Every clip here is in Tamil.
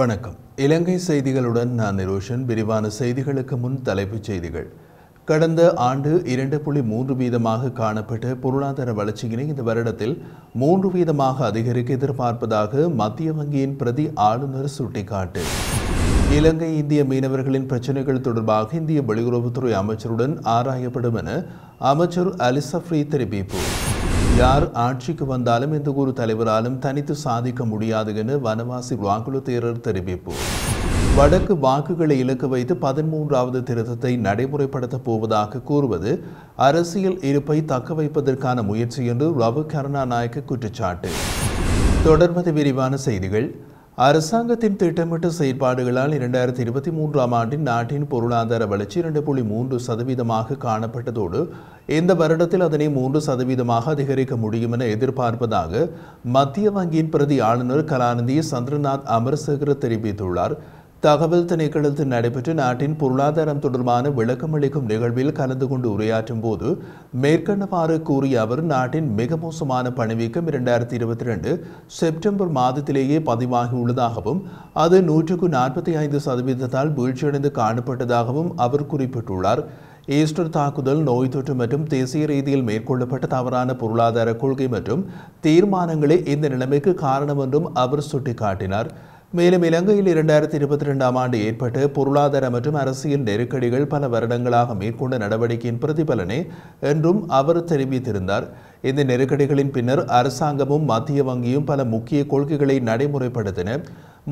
வணக்கம் இலங்கை செய்திகளுடன் நான் நிரோஷன் விரிவான செய்திகளுக்கு முன் தலைப்புச் செய்திகள் கடந்த ஆண்டு இரண்டு புள்ளி மூன்று வீதமாக காணப்பட்ட பொருளாதார வளர்ச்சியினை இந்த வருடத்தில் மூன்று வீதமாக அதிகரிக்க எதிர்பார்ப்பதாக மத்திய வங்கியின் பிரதி ஆளுநர் சுட்டிக்காட்டு இலங்கை இந்திய மீனவர்களின் பிரச்சினைகள் தொடர்பாக இந்திய வெளியுறவுத்துறை அமைச்சருடன் ஆராயப்படும் என அமைச்சர் அலிசப்ரி தெரிவிப்பு யார் ஆட்சிக்கு வந்தாலும் எந்த ஒரு தலைவராலும் தனித்து சாதிக்க முடியாது என வனவாசி தேரர் தெரிவிப்பு வடக்கு வாக்குகளை இலக்கு வைத்து பதிமூன்றாவது திருத்தத்தை நடைமுறைப்படுத்தப் போவதாக கூறுவது அரசியல் இருப்பை தக்க வைப்பதற்கான முயற்சி என்று ரவு கருணாநாயக்க குற்றச்சாட்டு தொடர்வது விரிவான செய்திகள் அரசாங்கத்தின் திட்டமிட்ட செயற்பாடுகளால் இரண்டாயிரத்தி இருபத்தி மூன்றாம் ஆண்டின் நாட்டின் பொருளாதார வளர்ச்சி இரண்டு புள்ளி மூன்று சதவீதமாக காணப்பட்டதோடு இந்த வருடத்தில் அதனை மூன்று சதவீதமாக அதிகரிக்க முடியும் என எதிர்பார்ப்பதாக மத்திய வங்கியின் பிரதி ஆளுநர் கலாநிதி சந்திரநாத் அமர்சேகர் தெரிவித்துள்ளார் தகவல் திணைக்களத்தில் நடைபெற்ற நாட்டின் பொருளாதாரம் தொடர்பான விளக்கமளிக்கும் நிகழ்வில் கலந்து கொண்டு உரையாற்றும் போது மேற்கண்டவாறு கூறிய அவர் நாட்டின் மிக மோசமான பணிவீக்கம் இரண்டாயிரத்தி இருபத்தி ரெண்டு செப்டம்பர் மாதத்திலேயே பதிவாகியுள்ளதாகவும் அது நூற்றுக்கு நாற்பத்தி ஐந்து சதவீதத்தால் வீழ்ச்சியடைந்து காணப்பட்டதாகவும் அவர் குறிப்பிட்டுள்ளார் ஈஸ்டர் தாக்குதல் நோய் தொற்று மற்றும் தேசிய ரீதியில் மேற்கொள்ளப்பட்ட தவறான பொருளாதார கொள்கை மற்றும் தீர்மானங்களே இந்த நிலைமைக்கு காரணம் என்றும் அவர் சுட்டிக்காட்டினார் மேலும் இலங்கையில் இரண்டாயிரத்தி இருபத்தி ரெண்டாம் ஆண்டு ஏற்பட்ட பொருளாதார மற்றும் அரசியல் நெருக்கடிகள் பல வருடங்களாக மேற்கொண்ட நடவடிக்கையின் பிரதிபலனே என்றும் அவர் தெரிவித்திருந்தார் இந்த நெருக்கடிகளின் பின்னர் அரசாங்கமும் மத்திய வங்கியும் பல முக்கிய கொள்கைகளை நடைமுறைப்படுத்தின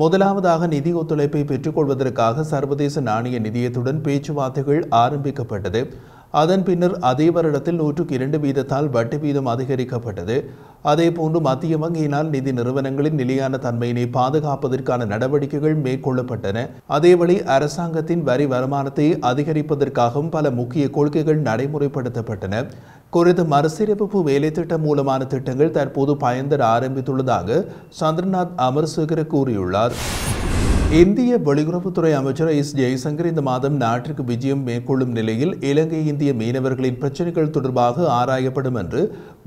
முதலாவதாக நிதி ஒத்துழைப்பை பெற்றுக்கொள்வதற்காக சர்வதேச நாணய நிதியத்துடன் பேச்சுவார்த்தைகள் ஆரம்பிக்கப்பட்டது அதன் பின்னர் அதே வருடத்தில் நூற்றுக்கு இரண்டு வீதத்தால் வட்டி வீதம் அதிகரிக்கப்பட்டது அதேபோன்று மத்திய வங்கியினால் நிதி நிறுவனங்களின் நிலையான தன்மையினை பாதுகாப்பதற்கான நடவடிக்கைகள் மேற்கொள்ளப்பட்டன அதேவழி அரசாங்கத்தின் வரி வருமானத்தை அதிகரிப்பதற்காகவும் பல முக்கிய கொள்கைகள் நடைமுறைப்படுத்தப்பட்டன குறித்த மறுசீரமைப்பு வேலைத்திட்டம் மூலமான திட்டங்கள் தற்போது பயன்தர ஆரம்பித்துள்ளதாக சந்திரநாத் அமர்சேகர கூறியுள்ளார் இந்திய வெளியுறவுத்துறை அமைச்சர் எஸ் ஜெய்சங்கர் இந்த மாதம் நாட்டிற்கு விஜயம் மேற்கொள்ளும் நிலையில் இலங்கை இந்திய மீனவர்களின் பிரச்சினைகள் தொடர்பாக ஆராயப்படும் என்று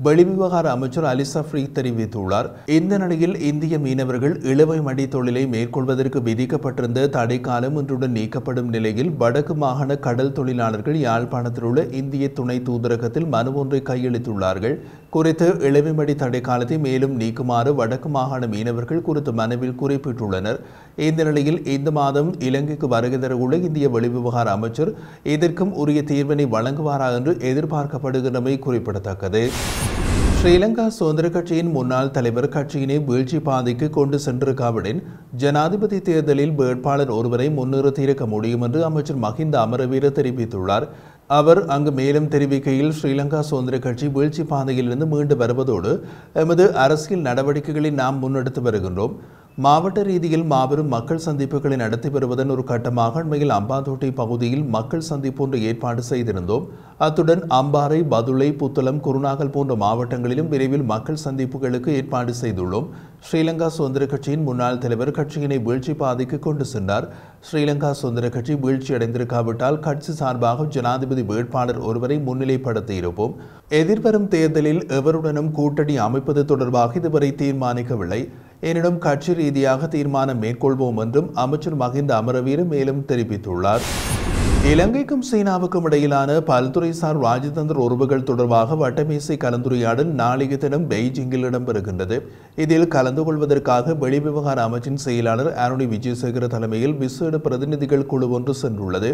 வெளிவிவகார அமைச்சர் அலிசா சஃப்ரி தெரிவித்துள்ளார் இந்த நிலையில் இந்திய மீனவர்கள் இழுவை மடி தொழிலை மேற்கொள்வதற்கு விதிக்கப்பட்டிருந்த தடைக்காலம் இன்றுடன் நீக்கப்படும் நிலையில் வடக்கு மாகாண கடல் தொழிலாளர்கள் யாழ்ப்பாணத்தில் உள்ள இந்திய துணை தூதரகத்தில் மனு ஒன்றை கையளித்துள்ளார்கள் குறித்து தடை தடைக்காலத்தை மேலும் நீக்குமாறு வடக்கு மாகாண மீனவர்கள் குறித்த மனுவில் குறிப்பிட்டுள்ளனர் இந்த நிலையில் இந்த மாதம் இலங்கைக்கு வருகை தரவுள்ள இந்திய வெளிவிவகார அமைச்சர் இதற்கும் உரிய தீர்வினை வழங்குவாரா என்று எதிர்பார்க்கப்படுகின்றமை குறிப்பிடத்தக்கது ஸ்ரீலங்கா சுதந்திர கட்சியின் முன்னாள் தலைவர் கட்சியினை வீழ்ச்சி பாதைக்கு கொண்டு சென்றிருக்காவிடன் ஜனாதிபதி தேர்தலில் வேட்பாளர் ஒருவரை முன்னிறுத்தியிருக்க முடியும் என்று அமைச்சர் மஹிந்த அமரவீர தெரிவித்துள்ளார் அவர் அங்கு மேலும் தெரிவிக்கையில் ஸ்ரீலங்கா சுதந்திர கட்சி வீழ்ச்சி பாதையிலிருந்து மீண்டு வருவதோடு எமது அரசியல் நடவடிக்கைகளை நாம் முன்னெடுத்து வருகின்றோம் மாவட்ட ரீதியில் மாபெரும் மக்கள் சந்திப்புகளை நடத்தி வருவதன் ஒரு கட்டமாக அண்மையில் அம்பாந்தோட்டை பகுதியில் மக்கள் சந்திப்பு ஒன்று ஏற்பாடு செய்திருந்தோம் அத்துடன் அம்பாறை பதுளை புத்தளம் குருநாகல் போன்ற மாவட்டங்களிலும் விரைவில் மக்கள் சந்திப்புகளுக்கு ஏற்பாடு செய்துள்ளோம் ஸ்ரீலங்கா சுதந்திர கட்சியின் முன்னாள் தலைவர் கட்சியினை வீழ்ச்சி பாதைக்கு கொண்டு சென்றார் ஸ்ரீலங்கா சுதந்திர கட்சி வீழ்ச்சியடைந்திருக்காவிட்டால் கட்சி சார்பாக ஜனாதிபதி வேட்பாளர் ஒருவரை முன்னிலைப்படுத்தியிருப்போம் எதிர்வரும் தேர்தலில் எவருடனும் கூட்டணி அமைப்பது தொடர்பாக இதுவரை தீர்மானிக்கவில்லை எனினும் கட்சி ரீதியாக தீர்மானம் மேற்கொள்வோம் என்றும் அமைச்சர் மகிந்த அமரவீர மேலும் தெரிவித்துள்ளார் இலங்கைக்கும் சீனாவுக்கும் இடையிலான பல்துறைசார் ராஜதந்திர உறவுகள் தொடர்பாக வட்டமேசை கலந்துரையாடல் நாளைய தினம் பெய்ஜிங்கில் இடம்பெறுகின்றது இதில் கலந்து கொள்வதற்காக வெளிவிவகார அமைச்சின் செயலாளர் அருணி விஜயசேகர தலைமையில் விசேட பிரதிநிதிகள் குழு ஒன்று சென்றுள்ளது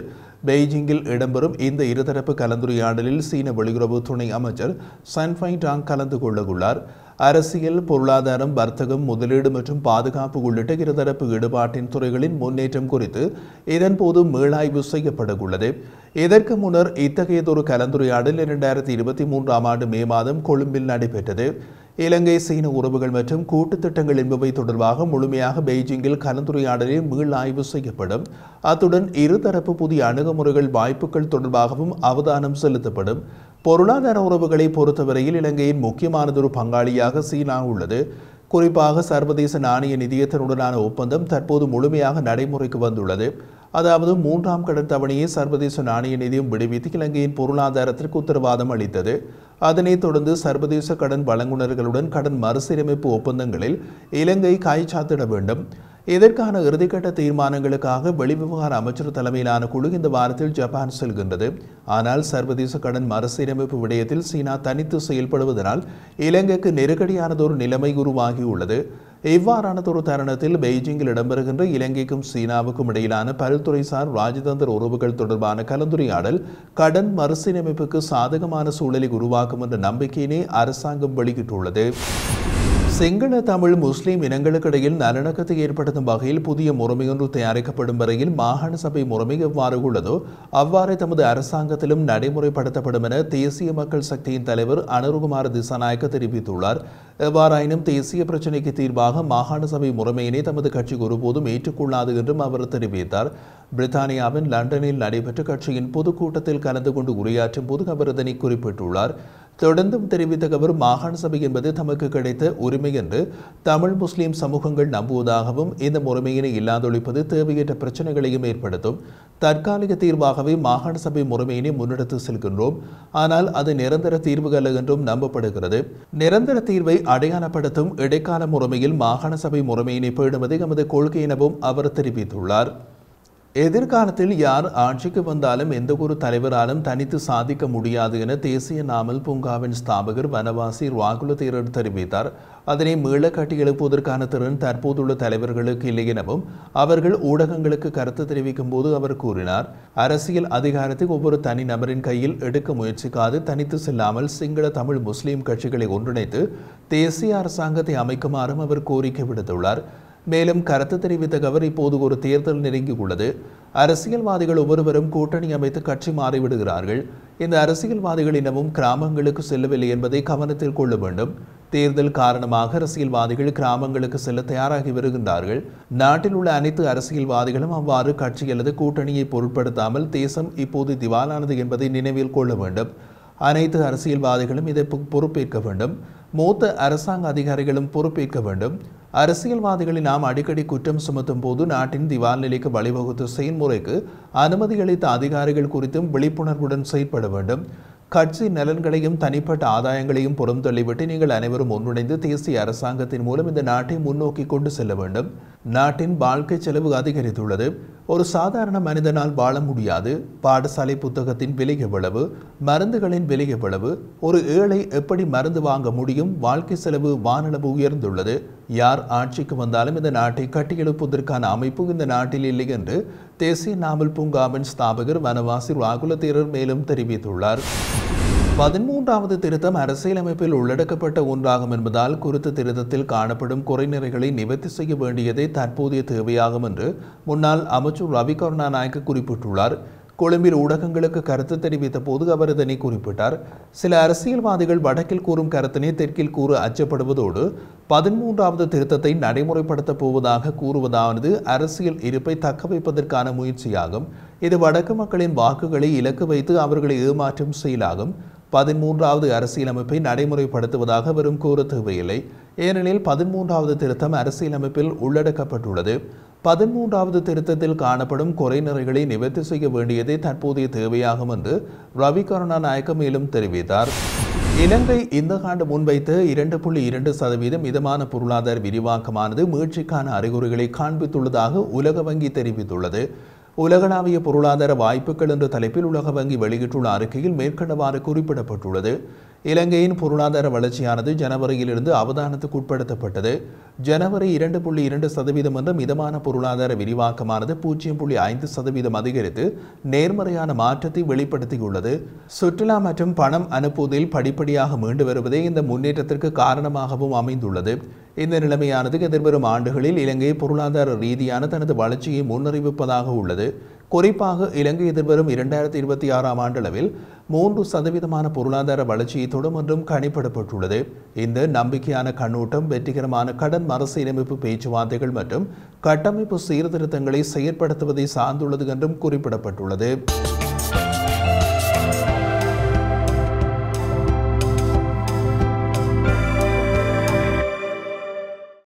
பெய்ஜிங்கில் இடம்பெறும் இந்த இருதரப்பு கலந்துரையாடலில் சீன வெளியுறவு துணை அமைச்சர் சன்ஃபை டாங் கலந்து கொள்ளவுள்ளார் உள்ளார் அரசியல் பொருளாதாரம் வர்த்தகம் முதலீடு மற்றும் பாதுகாப்பு உள்ளிட்ட இருதரப்பு ஈடுபாட்டின் துறைகளின் முன்னேற்றம் குறித்து இதன்போது மேலாய்வு செய்யப்பட உள்ளது இதற்கு முன்னர் இத்தகையதொரு கலந்துரையாடல் இரண்டாயிரத்தி இருபத்தி மூன்றாம் ஆண்டு மே மாதம் கொழும்பில் நடைபெற்றது இலங்கை சீன உறவுகள் மற்றும் கூட்டு திட்டங்கள் என்பவை தொடர்பாக முழுமையாக பெய்ஜிங்கில் கலந்துரையாடலில் மீளாய்வு செய்யப்படும் அத்துடன் இருதரப்பு புதிய அணுகுமுறைகள் வாய்ப்புகள் தொடர்பாகவும் அவதானம் செலுத்தப்படும் பொருளாதார உறவுகளை பொறுத்தவரையில் இலங்கையின் முக்கியமானதொரு பங்காளியாக சீனா உள்ளது குறிப்பாக சர்வதேச நாணய நிதியத்தினுடனான ஒப்பந்தம் தற்போது முழுமையாக நடைமுறைக்கு வந்துள்ளது அதாவது மூன்றாம் கடன் தவணையை சர்வதேச நாணய நிதியம் விடுவித்து இலங்கையின் பொருளாதாரத்திற்கு உத்தரவாதம் அளித்தது அதனைத் தொடர்ந்து சர்வதேச கடன் வழங்குநர்களுடன் கடன் மறுசீரமைப்பு ஒப்பந்தங்களில் இலங்கை காய்ச்சாத்திட வேண்டும் இதற்கான இறுதிக்கட்ட தீர்மானங்களுக்காக வெளிவிவகார அமைச்சர் தலைமையிலான குழு இந்த வாரத்தில் ஜப்பான் செல்கின்றது ஆனால் சர்வதேச கடன் மறுசீரமைப்பு விடயத்தில் சீனா தனித்து செயல்படுவதனால் இலங்கைக்கு நெருக்கடியானதொரு நிலைமை உருவாகியுள்ளது இவ்வாறானதொரு தருணத்தில் பெய்ஜிங்கில் இடம்பெறுகின்ற இலங்கைக்கும் சீனாவுக்கும் இடையிலான பல்துறைசார் ராஜதந்திர உறவுகள் தொடர்பான கலந்துரையாடல் கடன் மறுசீரமைப்புக்கு சாதகமான சூழலை உருவாக்கும் என்ற நம்பிக்கையினை அரசாங்கம் வெளியிட்டுள்ளது சிங்கள தமிழ் முஸ்லீம் இனங்களுக்கிடையில் நல்லிணக்கத்தை ஏற்படுத்தும் வகையில் புதிய முறைமையொன்று தயாரிக்கப்படும் வரையில் மாகாண சபை முறைமை எவ்வாறு உள்ளதோ அவ்வாறே தமது அரசாங்கத்திலும் நடைமுறைப்படுத்தப்படும் என தேசிய மக்கள் சக்தியின் தலைவர் அனுருகுமார் திசாநாயக்க தெரிவித்துள்ளார் எவ்வாறாயினும் தேசிய பிரச்சினைக்கு தீர்வாக மாகாண சபை முறைமையினை தமது கட்சி ஒருபோதும் ஏற்றுக்கொள்ளாது என்றும் அவர் தெரிவித்தார் பிரித்தானியாவின் லண்டனில் நடைபெற்ற கட்சியின் பொதுக்கூட்டத்தில் கலந்து கொண்டு உரையாற்றும் போது அவர் இதனை குறிப்பிட்டுள்ளார் தொடர்ந்தும் தெரிவித்த அவர் மாகாண சபை என்பது தமக்கு கிடைத்த உரிமை என்று தமிழ் முஸ்லீம் சமூகங்கள் நம்புவதாகவும் இந்த முறைமையினை இல்லாதொழிப்பது தேவையற்ற பிரச்சனைகளையும் ஏற்படுத்தும் தற்காலிக தீர்வாகவே மாகாண சபை முறைமையினை முன்னெடுத்து செல்கின்றோம் ஆனால் அது நிரந்தர தீர்வு அல்ல என்றும் நம்பப்படுகிறது நிரந்தர தீர்வை அடையாளப்படுத்தும் இடைக்கால முறைமையில் மாகாண சபை முறைமையினை பேணுவது எமது கொள்கை எனவும் அவர் தெரிவித்துள்ளார் எதிர்காலத்தில் யார் ஆட்சிக்கு வந்தாலும் எந்த ஒரு தலைவராலும் தனித்து சாதிக்க முடியாது என தேசிய நாமல் பூங்காவின் ஸ்தாபகர் வனவாசி ராகுல தேரர் தெரிவித்தார் அதனை மீளக்காட்டி எழுப்புவதற்கான திறன் தற்போதுள்ள தலைவர்களுக்கு இல்லை எனவும் அவர்கள் ஊடகங்களுக்கு கருத்து தெரிவிக்கும் போது அவர் கூறினார் அரசியல் அதிகாரத்தை ஒவ்வொரு தனி நபரின் கையில் எடுக்க முயற்சிக்காது தனித்து செல்லாமல் சிங்கள தமிழ் முஸ்லீம் கட்சிகளை ஒன்றிணைத்து தேசிய அரசாங்கத்தை அமைக்குமாறும் அவர் கோரிக்கை விடுத்துள்ளார் மேலும் கருத்து தெரிவித்த கவர் இப்போது ஒரு தேர்தல் நெருங்கியுள்ளது அரசியல்வாதிகள் ஒவ்வொருவரும் கூட்டணி அமைத்து கட்சி மாறிவிடுகிறார்கள் இந்த அரசியல்வாதிகள் இனமும் கிராமங்களுக்கு செல்லவில்லை என்பதை கவனத்தில் கொள்ள வேண்டும் தேர்தல் காரணமாக அரசியல்வாதிகள் கிராமங்களுக்கு செல்ல தயாராகி வருகின்றார்கள் நாட்டில் உள்ள அனைத்து அரசியல்வாதிகளும் அவ்வாறு கட்சி அல்லது கூட்டணியை பொருட்படுத்தாமல் தேசம் இப்போது திவாலானது என்பதை நினைவில் கொள்ள வேண்டும் அனைத்து அரசியல்வாதிகளும் இதை பொறுப்பேற்க வேண்டும் மூத்த அரசாங்க அதிகாரிகளும் பொறுப்பேற்க வேண்டும் அரசியல்வாதிகளை நாம் அடிக்கடி குற்றம் சுமத்தும் போது நாட்டின் திவால் நிலைக்கு வழிவகுத்த செயல்முறைக்கு அனுமதியளித்த அதிகாரிகள் குறித்தும் விழிப்புணர்வுடன் செயற்பட வேண்டும் கட்சி நலன்களையும் தனிப்பட்ட ஆதாயங்களையும் புறந்தள்ளிவிட்டு நீங்கள் அனைவரும் ஒன்றிணைந்து தேசிய அரசாங்கத்தின் மூலம் இந்த நாட்டை முன்னோக்கி கொண்டு செல்ல வேண்டும் நாட்டின் வாழ்க்கை செலவு அதிகரித்துள்ளது ஒரு சாதாரண மனிதனால் வாழ முடியாது பாடசாலை புத்தகத்தின் விலை எவ்வளவு மருந்துகளின் விலை எவ்வளவு ஒரு ஏழை எப்படி மருந்து வாங்க முடியும் வாழ்க்கை செலவு வானளவு உயர்ந்துள்ளது யார் ஆட்சிக்கு வந்தாலும் இந்த நாட்டை எழுப்புவதற்கான அமைப்பு இந்த நாட்டில் இல்லை என்று தேசிய நாவல் பூங்காவின் ஸ்தாபகர் வனவாசி ராகுலதேரர் மேலும் தெரிவித்துள்ளார் பதிமூன்றாவது திருத்தம் அரசியலமைப்பில் உள்ளடக்கப்பட்ட ஒன்றாகும் என்பதால் குறித்த திருத்தத்தில் காணப்படும் குறைநிறைகளை நிவர்த்தி செய்ய வேண்டியதே தற்போதைய தேவையாகும் என்று முன்னாள் அமைச்சர் ரவி கருணாநாயக்க குறிப்பிட்டுள்ளார் கொழும்பில் ஊடகங்களுக்கு கருத்து தெரிவித்த போது அவர் இதனை குறிப்பிட்டார் சில அரசியல்வாதிகள் வடக்கில் கூறும் கருத்தினை தெற்கில் கூறு அச்சப்படுவதோடு பதிமூன்றாவது திருத்தத்தை நடைமுறைப்படுத்தப் போவதாக கூறுவதானது அரசியல் இருப்பை தக்கவைப்பதற்கான முயற்சியாகும் இது வடக்கு மக்களின் வாக்குகளை இலக்கு வைத்து அவர்களை ஏமாற்றும் செயலாகும் பதிமூன்றாவது அரசியலமைப்பை நடைமுறைப்படுத்துவதாக வரும் கூறு தேவையில்லை ஏனெனில் பதிமூன்றாவது திருத்தம் அரசியலமைப்பில் உள்ளடக்கப்பட்டுள்ளது பதிமூன்றாவது திருத்தத்தில் காணப்படும் குறைநிறைகளை நிவர்த்தி செய்ய வேண்டியதே தற்போதைய தேவையாகும் என்று ரவி கருணாநாயக்க மேலும் தெரிவித்தார் இலங்கை இந்த ஆண்டு முன்வைத்த இரண்டு புள்ளி இரண்டு சதவீதம் மிதமான பொருளாதார விரிவாக்கமானது மீழ்ச்சிக்கான அறிகுறிகளை காண்பித்துள்ளதாக உலக வங்கி தெரிவித்துள்ளது உலகளாவிய பொருளாதார வாய்ப்புகள் என்ற தலைப்பில் உலக வங்கி வெளியிட்டுள்ள அறிக்கையில் மேற்கண்டவாறு குறிப்பிடப்பட்டுள்ளது இலங்கையின் பொருளாதார வளர்ச்சியானது ஜனவரியிலிருந்து அவதானத்துக்கு உட்படுத்தப்பட்டது ஜனவரி இரண்டு புள்ளி இரண்டு சதவீதம் என்ற மிதமான பொருளாதார விரிவாக்கமானது பூஜ்ஜியம் புள்ளி ஐந்து சதவீதம் அதிகரித்து நேர்மறையான மாற்றத்தை வெளிப்படுத்தியுள்ளது சுற்றுலா மற்றும் பணம் அனுப்புவதில் படிப்படியாக மீண்டு வருவதே இந்த முன்னேற்றத்திற்கு காரணமாகவும் அமைந்துள்ளது இந்த நிலைமையானது எதிர்வரும் ஆண்டுகளில் இலங்கை பொருளாதார ரீதியான தனது வளர்ச்சியை முன்னறிவிப்பதாக உள்ளது குறிப்பாக இலங்கை எதிர்வரும் இரண்டாயிரத்தி இருபத்தி ஆறாம் ஆண்டளவில் மூன்று சதவீதமான பொருளாதார வளர்ச்சியை தொடும் என்றும் கணிப்பிடப்பட்டுள்ளது இந்த நம்பிக்கையான கண்ணோட்டம் வெற்றிகரமான கடன் மறுசீரமைப்பு பேச்சுவார்த்தைகள் மற்றும் கட்டமைப்பு சீர்திருத்தங்களை செயற்படுத்துவதை சார்ந்துள்ளது என்றும் குறிப்பிடப்பட்டுள்ளது